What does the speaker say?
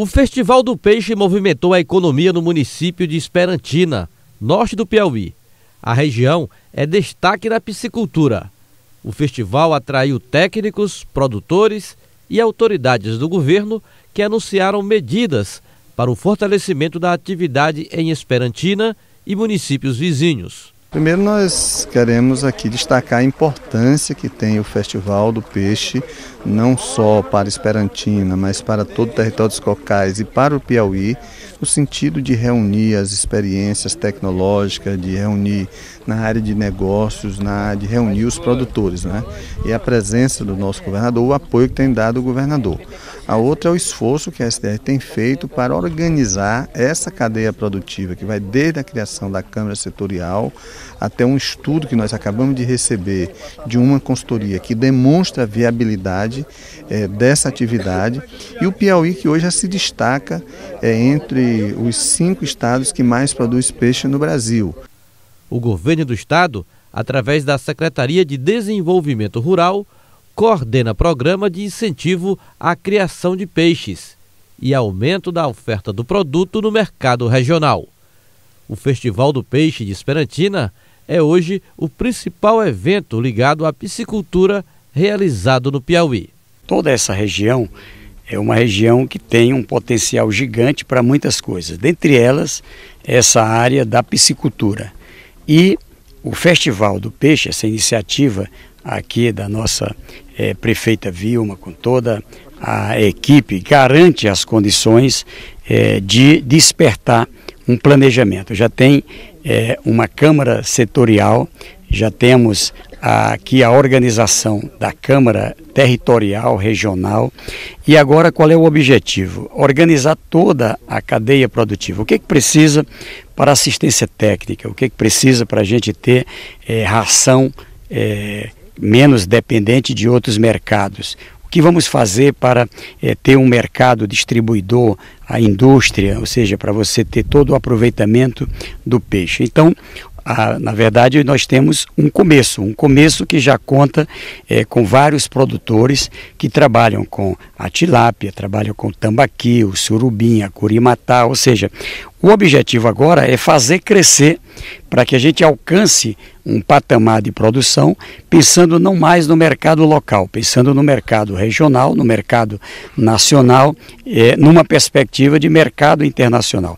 O Festival do Peixe movimentou a economia no município de Esperantina, norte do Piauí. A região é destaque na piscicultura. O festival atraiu técnicos, produtores e autoridades do governo que anunciaram medidas para o fortalecimento da atividade em Esperantina e municípios vizinhos. Primeiro, nós queremos aqui destacar a importância que tem o Festival do Peixe, não só para Esperantina, mas para todo o território dos Cocais e para o Piauí, no sentido de reunir as experiências tecnológicas, de reunir na área de negócios, na área de reunir os produtores, né? E a presença do nosso governador, o apoio que tem dado o governador. A outra é o esforço que a SDR tem feito para organizar essa cadeia produtiva, que vai desde a criação da Câmara Setorial até um estudo que nós acabamos de receber de uma consultoria que demonstra a viabilidade é, dessa atividade. E o Piauí, que hoje já se destaca é, entre os cinco estados que mais produz peixe no Brasil. O governo do estado, através da Secretaria de Desenvolvimento Rural, coordena programa de incentivo à criação de peixes e aumento da oferta do produto no mercado regional. O Festival do Peixe de Esperantina é hoje o principal evento ligado à piscicultura realizado no Piauí. Toda essa região é uma região que tem um potencial gigante para muitas coisas, dentre elas essa área da piscicultura. E o Festival do Peixe, essa iniciativa aqui da nossa é, prefeita Vilma, com toda a equipe, garante as condições é, de despertar um planejamento. Já tem é, uma Câmara Setorial, já temos aqui a organização da Câmara Territorial, Regional. E agora qual é o objetivo? Organizar toda a cadeia produtiva. O que, é que precisa para assistência técnica? O que, é que precisa para a gente ter é, ração? É, menos dependente de outros mercados. O que vamos fazer para é, ter um mercado distribuidor, a indústria, ou seja, para você ter todo o aproveitamento do peixe. Então, a, na verdade, nós temos um começo, um começo que já conta é, com vários produtores que trabalham com a tilápia, trabalham com o tambaqui, o surubim, a curimatá, ou seja, o objetivo agora é fazer crescer para que a gente alcance um patamar de produção, pensando não mais no mercado local, pensando no mercado regional, no mercado nacional, é, numa perspectiva de mercado internacional.